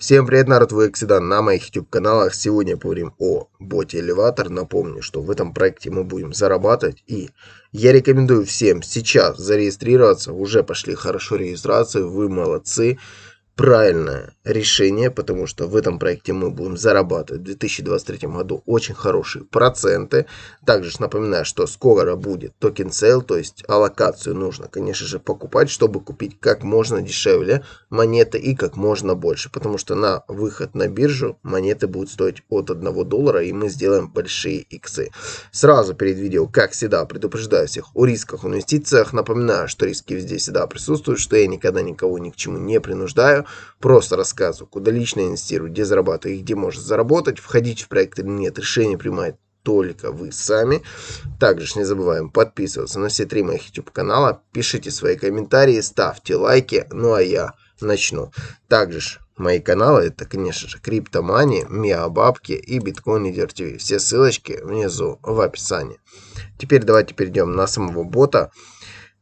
Всем привет, народ, вы всегда на моих YouTube-каналах. Сегодня поговорим о боте Elevator. Напомню, что в этом проекте мы будем зарабатывать. И я рекомендую всем сейчас зарегистрироваться. Уже пошли хорошо регистрации, вы молодцы. Правильная решение, потому что в этом проекте мы будем зарабатывать в 2023 году очень хорошие проценты. Также напоминаю, что скоро будет токен сейл, то есть аллокацию нужно, конечно же, покупать, чтобы купить как можно дешевле монеты и как можно больше, потому что на выход на биржу монеты будут стоить от 1 доллара, и мы сделаем большие иксы. Сразу перед видео, как всегда, предупреждаю всех о рисках в инвестициях. Напоминаю, что риски везде всегда присутствуют, что я никогда никого ни к чему не принуждаю, просто рассказываю рассказу, куда лично инвестировать, где зарабатывать и где можно заработать, входить в проект или нет, решение принимает только вы сами. Также не забываем подписываться на все три моих YouTube канала, пишите свои комментарии, ставьте лайки, ну а я начну. Также мои каналы это, конечно же, Криптомани, Миабабки и Биткоин Лидер ТВ. Все ссылочки внизу в описании. Теперь давайте перейдем на самого бота.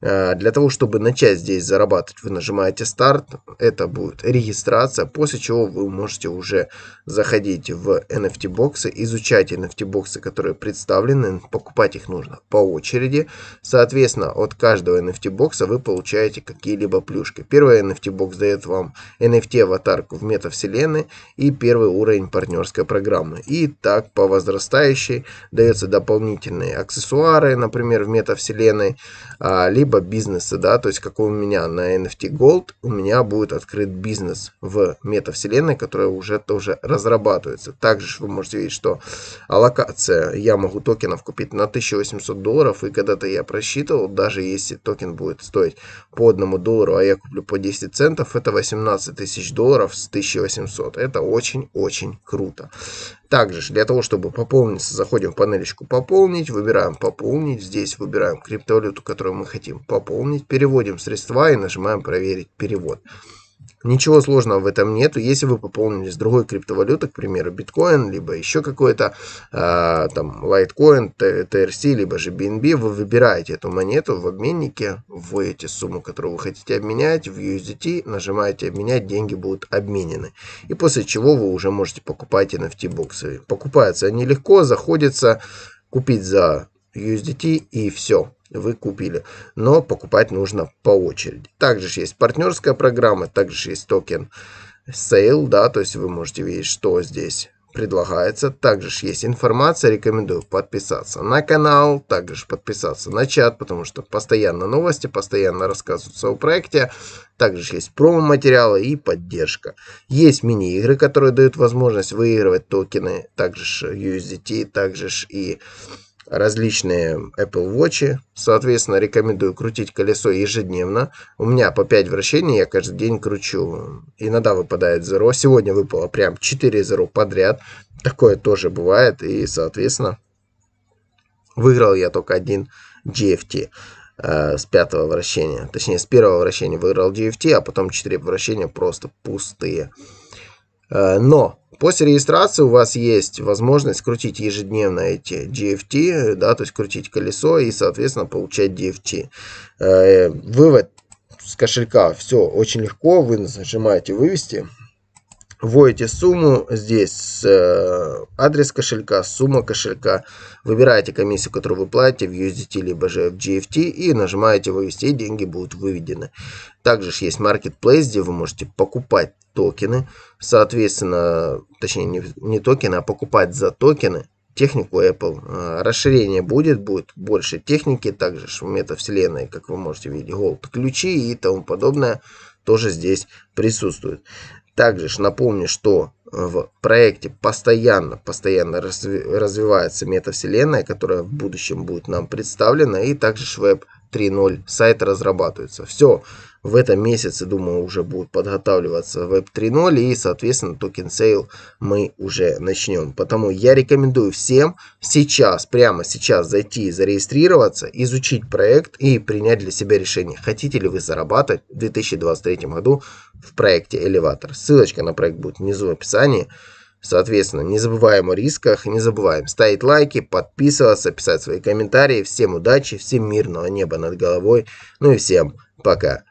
Э, для того, чтобы начать здесь зарабатывать, вы нажимаете старт, это будет регистрация, после чего вы можете уже заходить в NFT боксы, изучать NFT боксы, которые представлены, покупать их нужно по очереди. Соответственно, от каждого NFT бокса вы получаете какие-либо плюшки. Первый NFT бокс дает вам NFT аватарку в метавселенной и первый уровень партнерской программы. И так по возрастающей даются дополнительные аксессуары, например, в метавселенной, а, либо либо бизнеса, да, то есть как у меня на NFT Gold, у меня будет открыт бизнес в метавселенной, которая уже тоже разрабатывается. Также вы можете видеть, что аллокация, я могу токенов купить на 1800 долларов, и когда-то я просчитывал, даже если токен будет стоить по 1 доллару, а я куплю по 10 центов, это 18 тысяч долларов с 1800. Это очень-очень круто. Также для того, чтобы пополниться, заходим в панелечку «Пополнить», выбираем «Пополнить», здесь выбираем криптовалюту, которую мы хотим пополнить, переводим средства и нажимаем «Проверить перевод». Ничего сложного в этом нету. Если вы пополнили с другой криптовалюты, к примеру, биткоин, либо еще какой-то э, там лайткоин, TRC, либо же BNB, вы выбираете эту монету в обменнике, вводите сумму, которую вы хотите обменять, в USDT, нажимаете обменять, деньги будут обменены. И после чего вы уже можете покупать NFT-боксы. Покупаются они легко, заходится купить за USDT и все вы купили. Но покупать нужно по очереди. Также есть партнерская программа, также есть токен sale, да, то есть вы можете видеть, что здесь предлагается. Также есть информация, рекомендую подписаться на канал, также подписаться на чат, потому что постоянно новости, постоянно рассказываются о проекте. Также есть промо-материалы и поддержка. Есть мини-игры, которые дают возможность выигрывать токены, также USDT, также и различные Apple Watch. Соответственно, рекомендую крутить колесо ежедневно. У меня по 5 вращений, я каждый день кручу. Иногда выпадает зеро. Сегодня выпало прям 4 зеро подряд. Такое тоже бывает. И, соответственно, выиграл я только один GFT э, с пятого вращения. Точнее, с первого вращения выиграл GFT, а потом 4 вращения просто пустые. Э, но После регистрации у вас есть возможность крутить ежедневно эти GFT, да, то есть крутить колесо и, соответственно, получать DFT. Э, вывод с кошелька все очень легко, вы нажимаете вывести, вводите сумму, здесь э, адрес кошелька, сумма кошелька, выбираете комиссию, которую вы платите в USDT, либо же в GFT и нажимаете вывести, и деньги будут выведены. Также же есть Marketplace, где вы можете покупать токены, соответственно, точнее не, не токены, а покупать за токены, технику Apple. Э, расширение будет, будет больше техники, также в метавселенной, как вы можете видеть, Gold ключи и тому подобное тоже здесь присутствует. Также ж напомню, что э, в проекте постоянно, постоянно развивается метавселенная, которая в будущем будет нам представлена, и также ж веб 3.0 сайт разрабатывается. Все, в этом месяце, думаю, уже будет подготавливаться Web 3.0 и, соответственно, токен сейл мы уже начнем. Потому я рекомендую всем сейчас, прямо сейчас зайти зарегистрироваться, изучить проект и принять для себя решение, хотите ли вы зарабатывать в 2023 году в проекте Elevator. Ссылочка на проект будет внизу в описании. Соответственно, не забываем о рисках, не забываем ставить лайки, подписываться, писать свои комментарии. Всем удачи, всем мирного неба над головой, ну и всем пока.